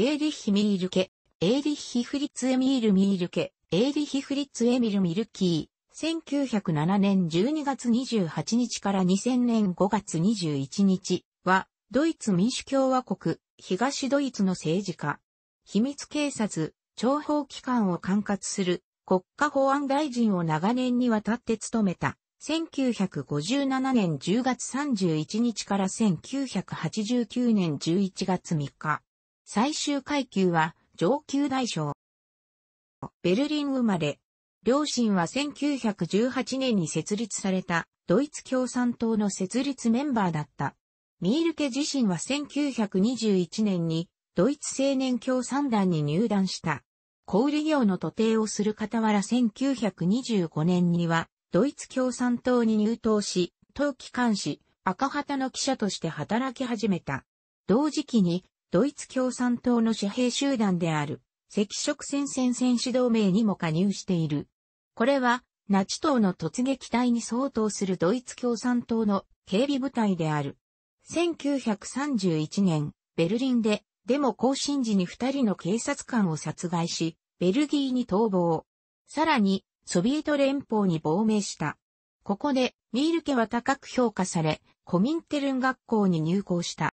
エーリッヒ・ミールケ、エーリッヒ・フリッツ・エミール・ミールケ、エーリッヒ・フリッツ・エミル・ミルキー、1907年12月28日から2000年5月21日は、ドイツ民主共和国、東ドイツの政治家、秘密警察、諜報機関を管轄する国家保安大臣を長年にわたって務めた。1957年10月31日から1989年11月3日。最終階級は上級大将。ベルリン生まれ。両親は1918年に設立されたドイツ共産党の設立メンバーだった。ミール家自身は1921年にドイツ青年共産団に入団した。小売業の徒弟をする傍ら1925年にはドイツ共産党に入党し、当機関紙赤旗の記者として働き始めた。同時期にドイツ共産党の私兵集団である、赤色戦線戦士同盟にも加入している。これは、ナチ党の突撃隊に相当するドイツ共産党の警備部隊である。1931年、ベルリンで、デモ行進時に二人の警察官を殺害し、ベルギーに逃亡。さらに、ソビエト連邦に亡命した。ここで、ミール家は高く評価され、コミンテルン学校に入校した。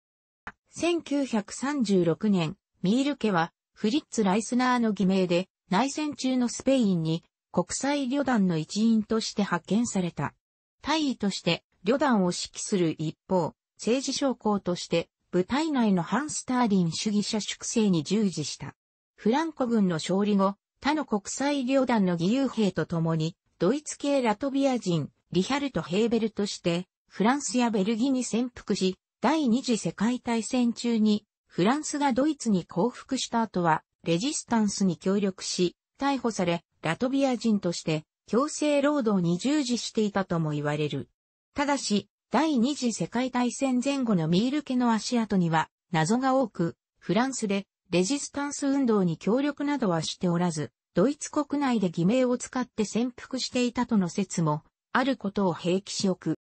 1936年、ミール家はフリッツ・ライスナーの偽名で内戦中のスペインに国際旅団の一員として派遣された。大尉として旅団を指揮する一方、政治将校として部隊内の反スターリン主義者粛清に従事した。フランコ軍の勝利後、他の国際旅団の義勇兵と共に、ドイツ系ラトビア人、リヒャルト・ヘーベルとして、フランスやベルギーに潜伏し、第二次世界大戦中にフランスがドイツに降伏した後はレジスタンスに協力し逮捕されラトビア人として強制労働に従事していたとも言われる。ただし第二次世界大戦前後のミール家の足跡には謎が多くフランスでレジスタンス運動に協力などはしておらずドイツ国内で偽名を使って潜伏していたとの説もあることを併記しおく。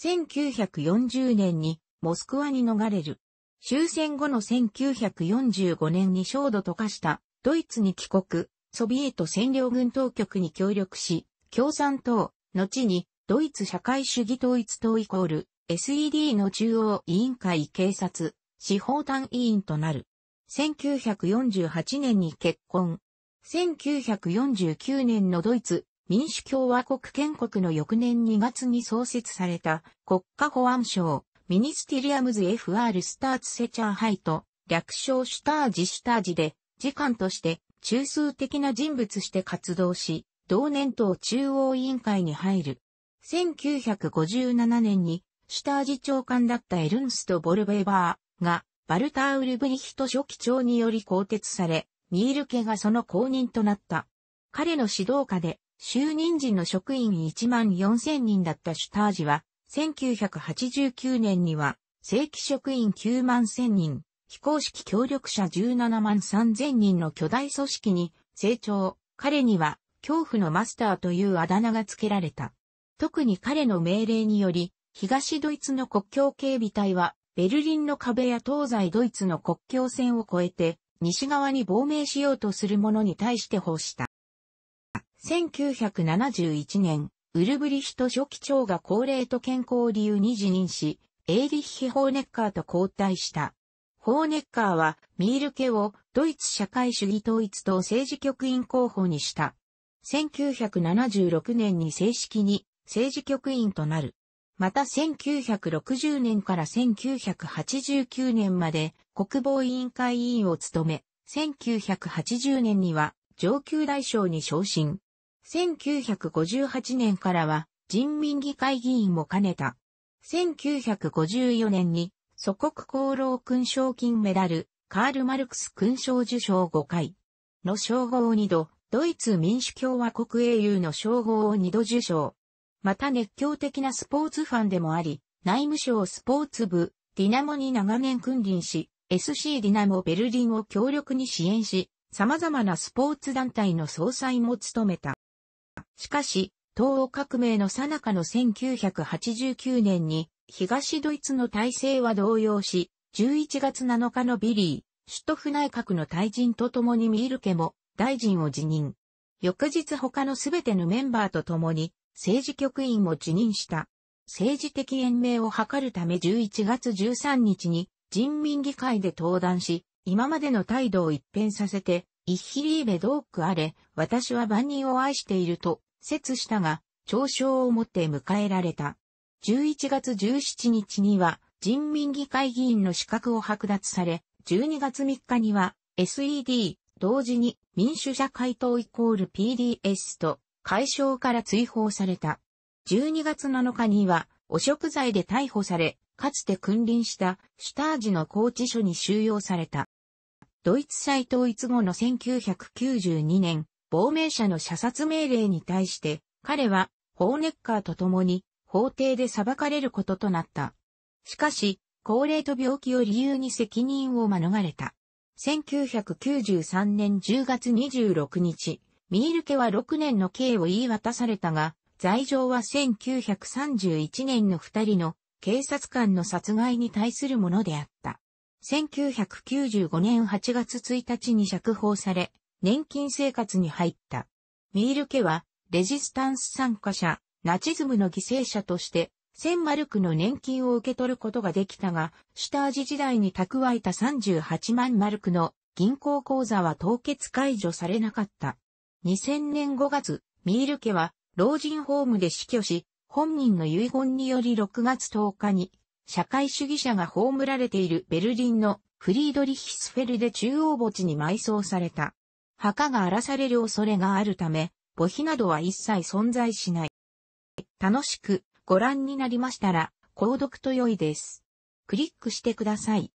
1940年にモスクワに逃れる。終戦後の1945年に焦土と化したドイツに帰国、ソビエト占領軍当局に協力し、共産党、後にドイツ社会主義統一党イコール SED の中央委員会警察、司法単委員となる。1948年に結婚。1949年のドイツ民主共和国建国の翌年2月に創設された国家保安省ミニスティリアムズ FR スターツセチャーハイと、略称シュタージシュタージで、次官として中枢的な人物して活動し、同年党中央委員会に入る。1957年に、シュタージ長官だったエルンスト・ボルベーバーが、バルター・ウルブリヒト書記長により更迭され、ニール家がその後任となった。彼の指導下で、就任時の職員1万4000人だったシュタージは、1989年には、正規職員9万1000人、非公式協力者17万3000人の巨大組織に成長。彼には、恐怖のマスターというあだ名が付けられた。特に彼の命令により、東ドイツの国境警備隊は、ベルリンの壁や東西ドイツの国境線を越えて、西側に亡命しようとする者に対して奉した。1971年、ウルブリヒト初期長が高齢と健康を理由に辞任し、エイリッヒ・ホーネッカーと交代した。ホーネッカーはミール家をドイツ社会主義統一党政治局員候補にした。1976年に正式に政治局員となる。また1960年から1989年まで国防委員会委員を務め、1980年には上級大将に昇進。1958年からは人民議会議員も兼ねた。1954年に祖国功労勲章金メダル、カール・マルクス勲章受章5回の称号を2度、ドイツ民主共和国英雄の称号を2度受章。また熱狂的なスポーツファンでもあり、内務省スポーツ部、ディナモに長年君臨し、SC ディナモベルリンを強力に支援し、様々なスポーツ団体の総裁も務めた。しかし、東欧革命の最中の1989年に、東ドイツの体制は動揺し、11月7日のビリー、首都府内閣の退陣とともにミール家も大臣を辞任。翌日他のすべてのメンバーと共に政治局員も辞任した。政治的延命を図るため11月13日に人民議会で登壇し、今までの態度を一変させて、イッヒリーベドークあれ、私は万人を愛していると説したが、嘲笑をもって迎えられた。11月17日には人民議会議員の資格を剥奪され、12月3日には SED 同時に民主社会党イコール PDS と解消から追放された。12月7日には汚職罪で逮捕され、かつて君臨したシュタージの拘置所に収容された。ドイツ再統一後の1992年、亡命者の射殺命令に対して、彼は、ホーネッカーと共に、法廷で裁かれることとなった。しかし、高齢と病気を理由に責任を免れた。1993年10月26日、ミール家は6年の刑を言い渡されたが、罪状は1931年の2人の警察官の殺害に対するものであった。1995年8月1日に釈放され、年金生活に入った。ミール家は、レジスタンス参加者、ナチズムの犠牲者として、千マルクの年金を受け取ることができたが、シュタージ時代に蓄えた38万マルクの銀行口座は凍結解除されなかった。2000年5月、ミール家は老人ホームで死去し、本人の遺言により6月10日に、社会主義者が葬られているベルリンのフリードリヒスフェルで中央墓地に埋葬された。墓が荒らされる恐れがあるため、墓碑などは一切存在しない。楽しくご覧になりましたら、購読と良いです。クリックしてください。